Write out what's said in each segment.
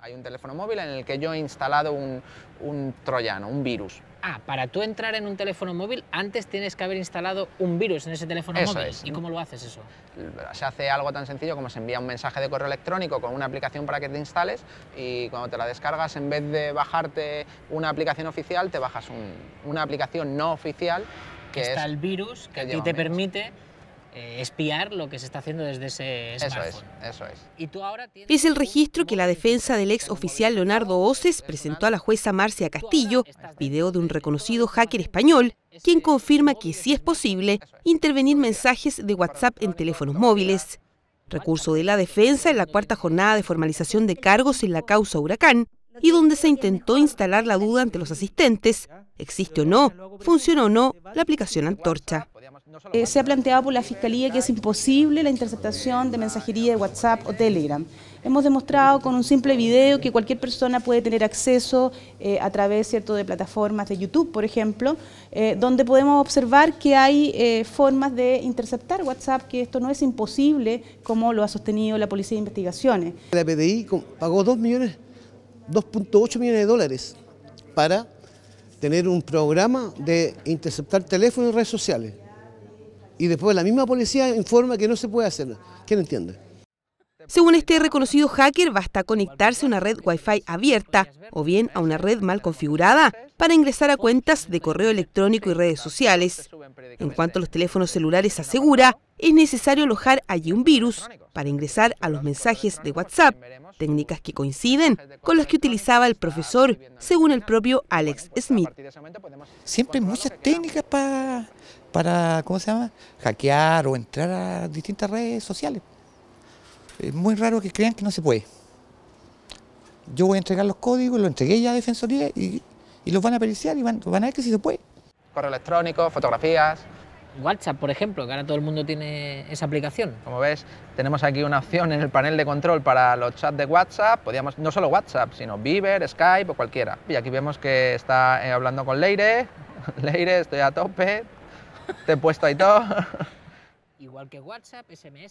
Hay un teléfono móvil en el que yo he instalado un, un, troyano, un virus. Ah, para tú entrar en un teléfono móvil, antes tienes que haber instalado un virus en ese teléfono eso móvil. Es. ¿Y cómo lo haces eso? Se hace algo tan sencillo como se envía un mensaje de correo electrónico con una aplicación para que te instales y cuando te la descargas, en vez de bajarte una aplicación oficial, te bajas una aplicación no oficial. Que Está el virus que, te permite eh, espiar lo que se está haciendo desde ese Eso es, eso es. Es el registro que la defensa del ex oficial Leonardo Oces presentó a la jueza Marcia Castillo, video de un reconocido hacker español, quien confirma que sí es posible intervenir mensajes de WhatsApp en teléfonos móviles. Recurso de la defensa en la cuarta jornada de formalización de cargos en la causa Huracán, y donde se intentó instalar la duda ante los asistentes, existe o no, funciona o no la aplicación Antorcha. Eh, se ha planteado por la Fiscalía que es imposible la interceptación de mensajería de WhatsApp o Telegram. Hemos demostrado con un simple video que cualquier persona puede tener acceso eh, a través ¿cierto? de plataformas de YouTube, por ejemplo, eh, donde podemos observar que hay formas de interceptar WhatsApp, que esto no es imposible como lo ha sostenido la Policía de Investigaciones. La PDI pagó millones, 2.8 millones de dólares para tener un programa de interceptar teléfonos y redes sociales y después la misma policía informa que no se puede hacer. ¿Quién entiende? Según este reconocido hacker, basta conectarse a una red Wi-Fi abierta o bien a una red mal configurada para ingresar a cuentas de correo electrónico y redes sociales. En cuanto a los teléfonos celulares asegura, es necesario alojar allí un virus para ingresar a los mensajes de WhatsApp, técnicas que coinciden con las que utilizaba el profesor, según el propio Alex Smith. Siempre hay muchas técnicas para, para ¿cómo se llama?, hackear o entrar a distintas redes sociales es muy raro que crean que no se puede. Yo voy a entregar los códigos, los entregué ya a Defensoría y, y los van a periciar y van, a ver que sí se puede. Correo electrónico, fotografías. WhatsApp, por ejemplo, que ahora todo el mundo tiene esa aplicación. Como ves, tenemos aquí una opción en el panel de control para los chats de WhatsApp. Podíamos, no solo WhatsApp, sino Viber, Skype o cualquiera. Y aquí vemos que está eh, hablando con Leire. Leire, estoy a tope. Te he puesto ahí todo.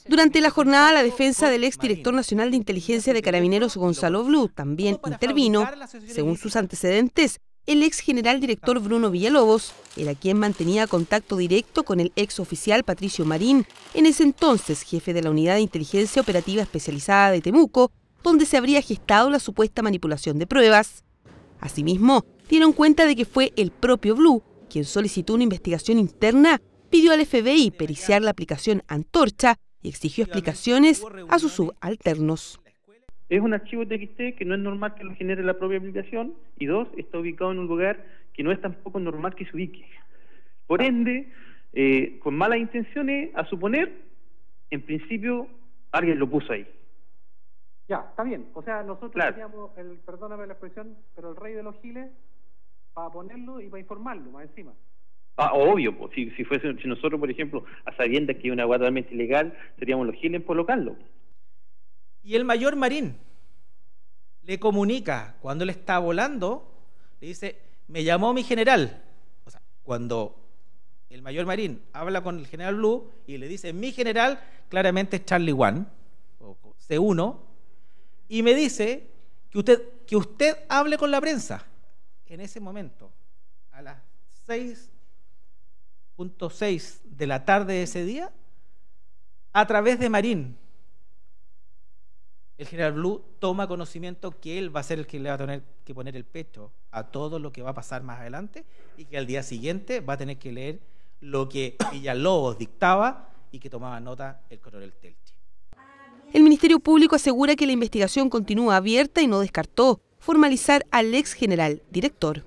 Durante la jornada, la defensa del ex director nacional de inteligencia de carabineros Gonzalo Blue también intervino. Según sus antecedentes, el ex general director Bruno Villalobos era quien mantenía contacto directo con el ex oficial Patricio Marín, en ese entonces jefe de la Unidad de Inteligencia Operativa Especializada de Temuco, donde se habría gestado la supuesta manipulación de pruebas. Asimismo, dieron cuenta de que fue el propio Blue quien solicitó una investigación interna pidió al FBI periciar la aplicación Antorcha y exigió explicaciones a sus subalternos. Es un archivo de TXT que no es normal que lo genere la propia aplicación y dos, está ubicado en un lugar que no es tampoco normal que se ubique. Por ende, eh, con malas intenciones, a suponer, en principio alguien lo puso ahí. Ya, está bien. O sea, nosotros teníamos, el, perdóname la expresión, pero el rey de los giles para ponerlo y para informarlo más encima. Ah, obvio, si, si, fuese, si nosotros, por ejemplo, a sabiendas que hay una agua totalmente ilegal, seríamos los giles por locallo Y el mayor marín le comunica, cuando él está volando, le dice, me llamó mi general. O sea, cuando el mayor marín habla con el general Blue y le dice, mi general, claramente es Charlie One o C1, y me dice que usted, que usted hable con la prensa. En ese momento, a las 6 punto 6 de la tarde de ese día, a través de Marín, el general Blue toma conocimiento que él va a ser el que le va a tener que poner el pecho a todo lo que va a pasar más adelante y que al día siguiente va a tener que leer lo que Villalobos dictaba y que tomaba nota el coronel Telti. El Ministerio Público asegura que la investigación continúa abierta y no descartó formalizar al ex general director.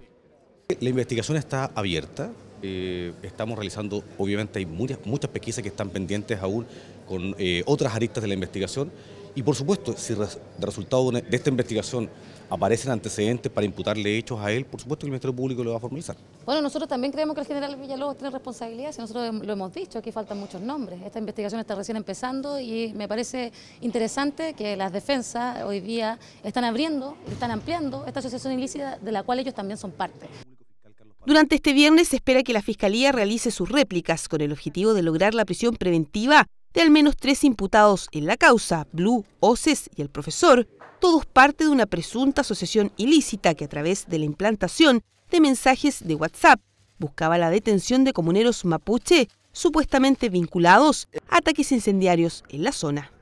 La investigación está abierta, eh, estamos realizando, obviamente hay muchas, muchas pesquisas que están pendientes aún con eh, otras aristas de la investigación y por supuesto, si de resultado de, esta investigación aparecen antecedentes para imputarle hechos a él, por supuesto que el Ministerio Público lo va a formalizar. Bueno, nosotros también creemos que el general Villalobos tiene responsabilidades y nosotros lo hemos dicho, aquí faltan muchos nombres. Esta investigación está recién empezando y me parece interesante que las defensas hoy día están abriendo, están ampliando esta asociación ilícita de la cual ellos también son parte. Durante este viernes se espera que la Fiscalía realice sus réplicas con el objetivo de lograr la prisión preventiva de al menos tres imputados en la causa, Blue, Oces y el profesor, todos parte de una presunta asociación ilícita que a través de la implantación de mensajes de WhatsApp buscaba la detención de comuneros mapuche supuestamente vinculados a ataques incendiarios en la zona.